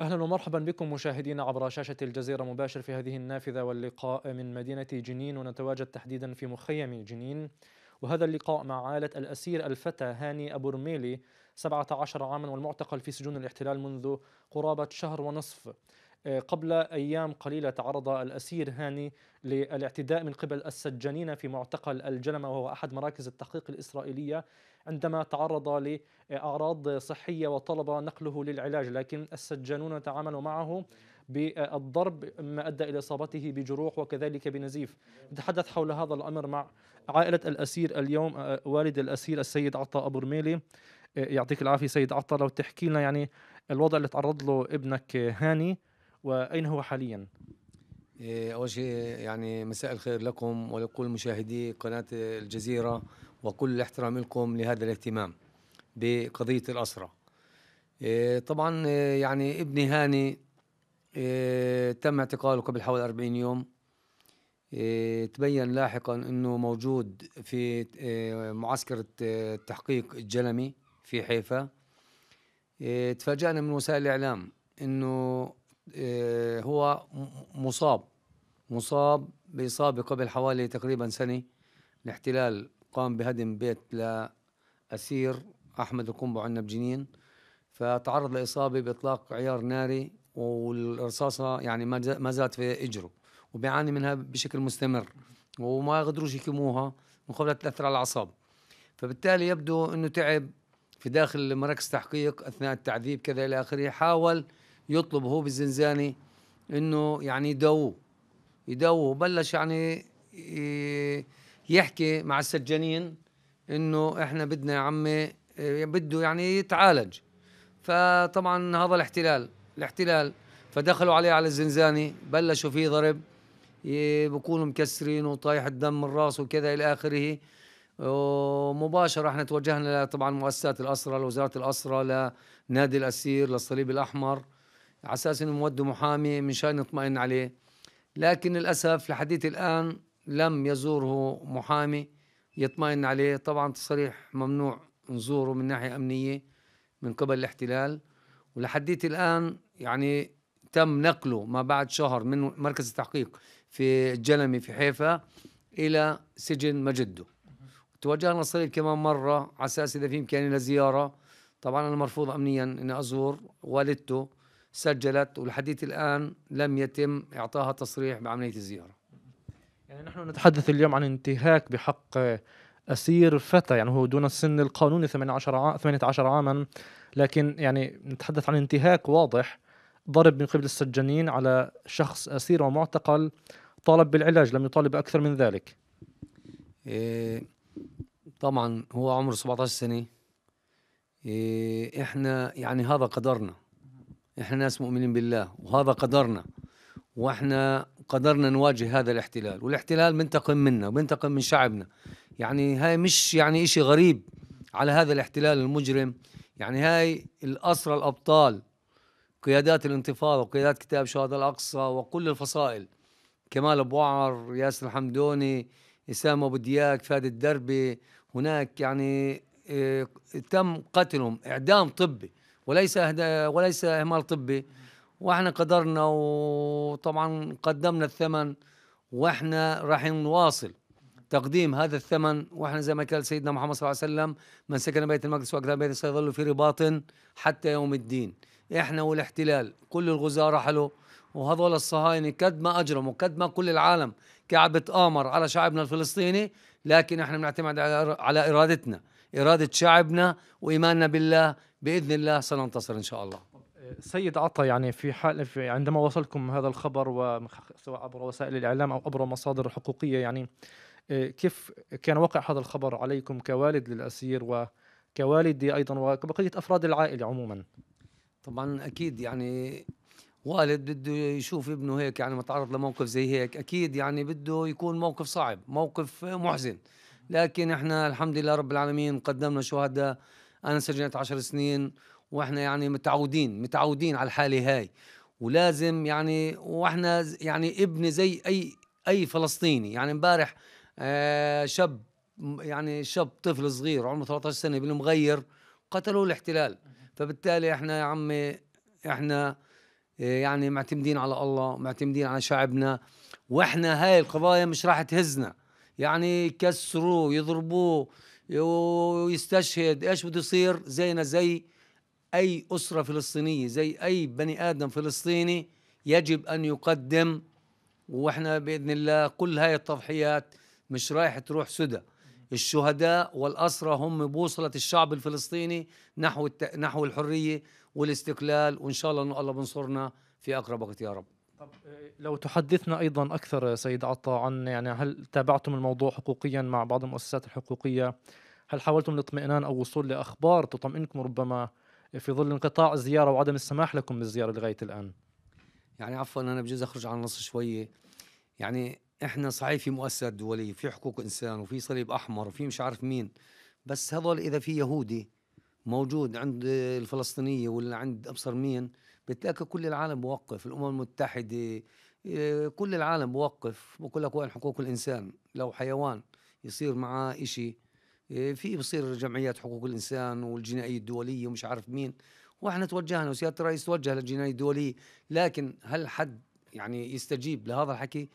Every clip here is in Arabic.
اهلا ومرحبا بكم مشاهدينا عبر شاشه الجزيره مباشر في هذه النافذه واللقاء من مدينه جنين ونتواجد تحديدا في مخيم جنين وهذا اللقاء مع عائله الاسير الفتى هاني ابو رميلي 17 عاما والمعتقل في سجون الاحتلال منذ قرابه شهر ونصف آه، قبل ايام قليله تعرض الاسير هاني للاعتداء من قبل السجانين في معتقل الجلمه وهو احد مراكز التحقيق الاسرائيليه عندما تعرض لأعراض صحية وطلب نقله للعلاج لكن السجانون تعاملوا معه بالضرب مما أدى إلى إصابته بجروح وكذلك بنزيف نتحدث حول هذا الأمر مع عائلة الأسير اليوم آه، والد الأسير السيد عطا أبو رميلي آه، يعطيك العافية سيد عطا لو تحكي لنا يعني الوضع اللي تعرض له ابنك هاني وأين هو حاليا؟ آه، أول شيء يعني مساء الخير لكم ولكل مشاهدي قناة الجزيرة وكل الاحترام لكم لهذا الاهتمام بقضية الأسرة إيه، طبعا إيه، يعني ابني هاني إيه، تم اعتقاله قبل حوالي 40 يوم تبين لاحقا انه موجود في معسكر التحقيق الجلمي في حيفا تفاجأنا من وسائل الاعلام انه هو مصاب مصاب بإصابة قبل حوالي تقريبا سنة لاحتلال قام بهدم بيت لأسير أحمد القنبو عنب بجنين فتعرض لإصابة بإطلاق عيار ناري والرصاصة يعني ما زالت في إجره وبيعاني منها بشكل مستمر وما يقدروش يكموها من قبل تأثر على الأعصاب فبالتالي يبدو أنه تعب في داخل مراكز تحقيق أثناء التعذيب كذا إلى آخره حاول يطلب هو بالزنزاني أنه يعني يداووه يداووه بلش يعني يحكي مع السجانين انه احنا بدنا يا عمي آه، بده يعني يتعالج فطبعا هذا الاحتلال الاحتلال فدخلوا عليه على الزنزاني بلشوا فيه ضرب بكونوا مكسرين وطايح الدم من راسه وكذا الى اخره ومباشره احنا توجهنا طبعا مؤسسات الاسرى لوزاره الاسرى لنادي الاسير للصليب الاحمر على اساس انهم ودوا محامي من شان نطمئن عليه لكن للاسف لحديت الان لم يزوره محامي يطمئن عليه طبعا تصريح ممنوع نزوره من ناحية أمنية من قبل الاحتلال ولحديت الآن يعني تم نقله ما بعد شهر من مركز التحقيق في الجلمي في حيفا إلى سجن مجده توجهنا الصليب كمان مرة على أساس إذا في إمكانية لزيارة طبعا أنا مرفوض أمنيا أني أزور والدته سجلت ولحديت الآن لم يتم إعطاها تصريح بعملية الزيارة يعني نحن نتحدث اليوم عن انتهاك بحق أسير فتى يعني هو دون السن القانوني 18 18 عاما لكن يعني نتحدث عن انتهاك واضح ضرب من قبل السجانين على شخص أسير ومعتقل طالب بالعلاج لم يطالب اكثر من ذلك إيه طبعا هو عمره 17 سنة إيه إحنا يعني هذا قدرنا إحنا ناس مؤمنين بالله وهذا قدرنا وإحنا قدرنا نواجه هذا الاحتلال والاحتلال منتقم منا ومنتقم من شعبنا يعني هاي مش يعني إشي غريب على هذا الاحتلال المجرم يعني هاي الأسرى الأبطال قيادات الانتفاضة وقيادات كتاب شهداء الأقصى وكل الفصائل كمال أبو عمر ياسر الحمدوني إسامة أبو دياك فادي الدربي هناك يعني آه، تم قتلهم إعدام طبي وليس وليس إهمال طبي واحنا قدرنا وطبعا قدمنا الثمن واحنا راح نواصل تقديم هذا الثمن واحنا زي ما قال سيدنا محمد صلى الله عليه وسلم من سكن بيت المقدس واكثر بيت سيظل في رباط حتى يوم الدين احنا والاحتلال كل الغزاة رحلوا وهذول الصهاينه قد ما اجرموا قد ما كل العالم قاعد بتآمر على شعبنا الفلسطيني لكن احنا بنعتمد على ارادتنا اراده شعبنا وايماننا بالله باذن الله سننتصر ان شاء الله سيد عطا يعني في حال في عندما وصلكم هذا الخبر سواء عبر وسائل الاعلام او عبر مصادر حقوقيه يعني آه، كيف كان وقع هذا الخبر عليكم كوالد للاسير وكوالدي ايضا وبقيه افراد العائله عموما؟ طبعا اكيد يعني والد بده يشوف ابنه هيك يعني متعرض لموقف زي هيك اكيد يعني بده يكون موقف صعب موقف محزن لكن احنا الحمد لله رب العالمين قدمنا شهداء انا سجنت عشر سنين واحنا يعني متعودين متعودين على الحاله هاي ولازم يعني واحنا يعني ابن زي اي اي فلسطيني يعني امبارح آه شاب يعني شاب طفل صغير عمره 13 سنه بالمغير قتلوه الاحتلال فبالتالي احنا يا عمي احنا آه، يعني معتمدين على الله معتمدين على شعبنا واحنا هاي القضايا مش راح تهزنا يعني يكسروا يضربوه ويستشهد ايش بده يصير زينا زي أي أسرة فلسطينية زي أي بني آدم فلسطيني يجب أن يقدم وإحنا بإذن الله كل هاي التضحيات مش رايح تروح سدى الشهداء والأسرى هم بوصلة الشعب الفلسطيني نحو الت... نحو الحرية والاستقلال وإن شاء الله أنه الله بنصرنا في أقرب وقت يا رب طب لو تحدثنا ايضا اكثر سيد عطا عن يعني هل تابعتم الموضوع حقوقيا مع بعض المؤسسات الحقوقيه؟ هل حاولتم الاطمئنان او وصول لاخبار تطمئنكم ربما في ظل انقطاع الزياره وعدم السماح لكم بالزياره لغايه الان يعني عفوا انا بجوز اخرج عن النص شويه يعني احنا صحيح في مؤسسات دوليه في حقوق انسان وفي صليب احمر وفي مش عارف مين بس هذول اذا في يهودي موجود عند الفلسطينيه ولا عند ابصر مين بتلاقي كل العالم بوقف الامم المتحده كل العالم بوقف بقول لك وين حقوق الانسان لو حيوان يصير معاه إشي إيه، في بصير جمعيات حقوق الانسان والجنائيه الدوليه ومش عارف مين واحنا توجهنا وسياده الرئيس توجه للجنائيه الدوليه لكن هل حد يعني يستجيب لهذا الحكي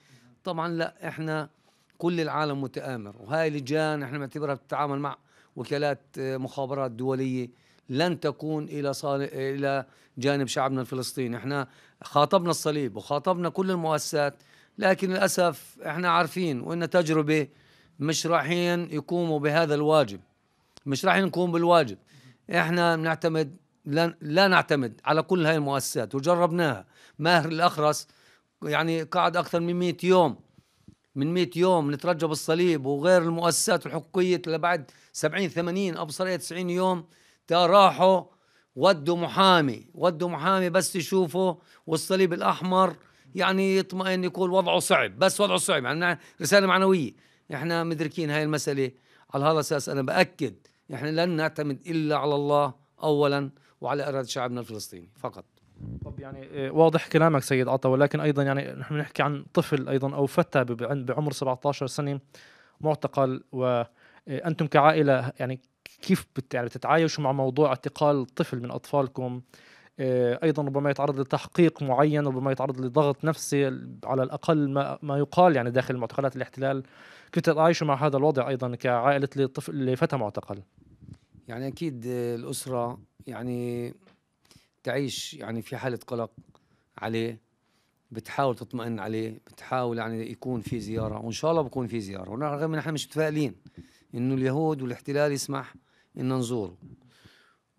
طبعا لا احنا كل العالم متآمر وهاي لجان احنا بنعتبرها بتتعامل مع وكالات آه، مخابرات دوليه لن تكون الى صالح الى جانب شعبنا الفلسطيني احنا خاطبنا الصليب وخاطبنا كل المؤسسات لكن للاسف احنا عارفين وان تجربه مش رايحين يقوموا بهذا الواجب مش رايحين نقوم بالواجب احنا بنعتمد لا, لا نعتمد على كل هاي المؤسسات وجربناها ماهر الاخرس يعني قعد اكثر من 100 يوم من 100 يوم نترجى بالصليب وغير المؤسسات الحقوقيه لبعد 70 80 ابصر 90 يوم تراحوا راحوا ودوا محامي ودوا محامي بس يشوفوا والصليب الاحمر يعني يطمئن يقول وضعه صعب بس وضعه صعب يعني رساله معنويه احنا مدركين هاي المسألة على هذا الأساس أنا بأكد احنا لن نعتمد إلا على الله أولا وعلى إرادة شعبنا الفلسطيني فقط طب يعني آه، واضح كلامك سيد عطا ولكن ايضا يعني نحن نحكي عن طفل ايضا او فتى بعمر 17 سنه معتقل وانتم آه، كعائله يعني كيف يعني بتتعايشوا مع موضوع اعتقال طفل من اطفالكم آه، ايضا ربما يتعرض لتحقيق معين ربما يتعرض لضغط نفسي على الاقل ما, ما يقال يعني داخل معتقلات الاحتلال كيف تتعايشوا مع هذا الوضع ايضا كعائله لطفل لفتى معتقل يعني اكيد الاسره يعني تعيش يعني في حاله قلق عليه بتحاول تطمئن عليه بتحاول يعني يكون في زياره وان شاء الله بكون في زياره ونحن مش متفائلين انه اليهود والاحتلال يسمح ان نزوره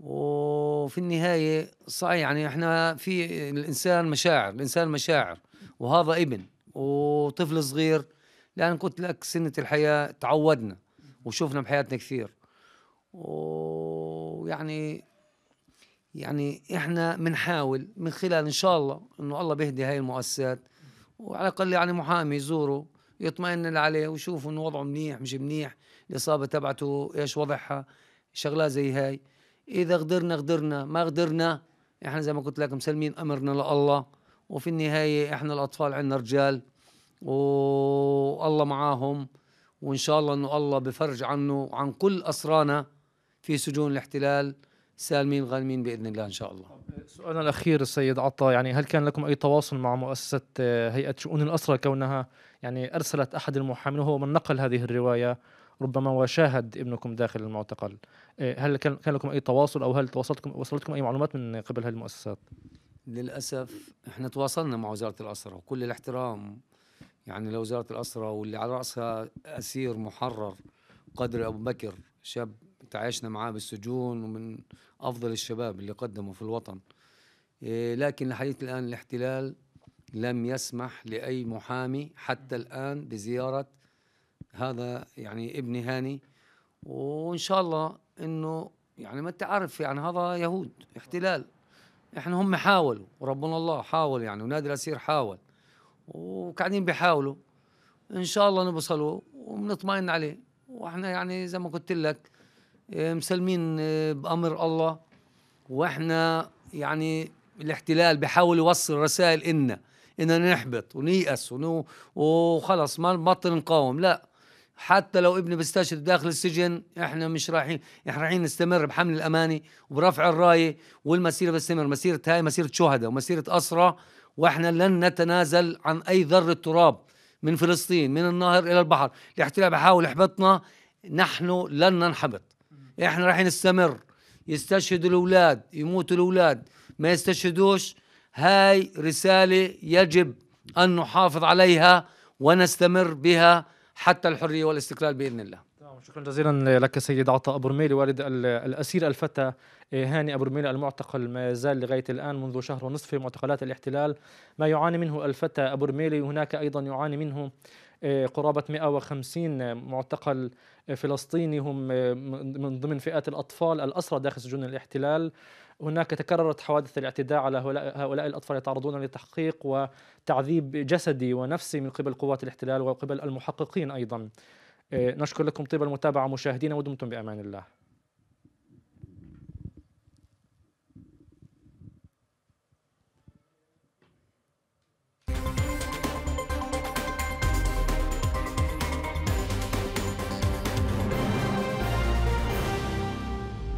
وفي النهاية صحيح يعني احنا في الإنسان مشاعر الإنسان مشاعر وهذا ابن وطفل صغير لأن قلت لك سنة الحياة تعودنا وشفنا بحياتنا كثير ويعني يعني احنا بنحاول من خلال ان شاء الله انه الله بيهدي هاي المؤسسات وعلى الاقل يعني محامي يزوره يطمئن عليه ويشوف انه وضعه منيح مش منيح الاصابه تبعته ايش وضعها شغلات زي هاي إذا قدرنا قدرنا ما قدرنا إحنا زي ما قلت لك مسلمين أمرنا لله وفي النهاية إحنا الأطفال عندنا رجال والله معاهم وإن شاء الله إنه الله بفرج عنه وعن كل أسرانا في سجون الاحتلال سالمين غانمين باذن الله ان شاء الله. سؤالنا الاخير السيد عطا يعني هل كان لكم اي تواصل مع مؤسسه هيئه شؤون الاسرى كونها يعني ارسلت احد المحامين وهو من نقل هذه الروايه ربما وشاهد ابنكم داخل المعتقل إيه، هل كان لكم أي تواصل أو هل تواصلتكم وصلتكم أي معلومات من قبل هذه المؤسسات للأسف احنا تواصلنا مع وزارة الأسرة وكل الاحترام يعني لوزارة الأسرة واللي على رأسها أسير محرر قدر أبو بكر شاب تعايشنا معاه بالسجون ومن أفضل الشباب اللي قدموا في الوطن إيه، لكن لحديث الآن الاحتلال لم يسمح لأي محامي حتى الآن بزيارة هذا يعني ابني هاني وان شاء الله انه يعني ما انت عارف يعني هذا يهود احتلال احنا هم حاولوا وربنا الله حاول يعني ونادي الاسير حاول وقاعدين بيحاولوا ان شاء الله نوصلوا وبنطمئن عليه واحنا يعني زي ما قلت لك إيه، مسلمين إيه، بامر الله واحنا يعني الاحتلال بيحاول يوصل رسائل إنا إننا نحبط ونيأس ونو وخلص ما بطل نقاوم لا حتى لو ابني بيستشهد داخل السجن احنا مش رايحين احنا رايحين نستمر بحمل الامانه وبرفع الرايه والمسيره بتستمر مسيره هاي مسيره شهداء ومسيره اسرى واحنا لن نتنازل عن اي ذره تراب من فلسطين من النهر الى البحر الاحتلال بحاول يحبطنا نحن لن ننحبط احنا رايحين نستمر يستشهدوا الاولاد يموتوا الاولاد ما يستشهدوش هاي رساله يجب ان نحافظ عليها ونستمر بها حتى الحريه والاستقلال باذن الله شكرا جزيلا لك سيد عطاء أبو رميلي والد الأسير الفتى هاني أبو رميلي المعتقل ما يزال لغاية الآن منذ شهر ونصف في معتقلات الاحتلال ما يعاني منه الفتى أبو رميلي هناك أيضا يعاني منه قرابة 150 معتقل فلسطيني هم آه، من ضمن فئات الأطفال الأسرى داخل سجون الاحتلال هناك تكررت حوادث الاعتداء على هؤلاء الأطفال يتعرضون لتحقيق وتعذيب جسدي ونفسي من قبل قوات الاحتلال وقبل المحققين أيضا آه، نشكر لكم طيب المتابعة مشاهدينا ودمتم بأمان الله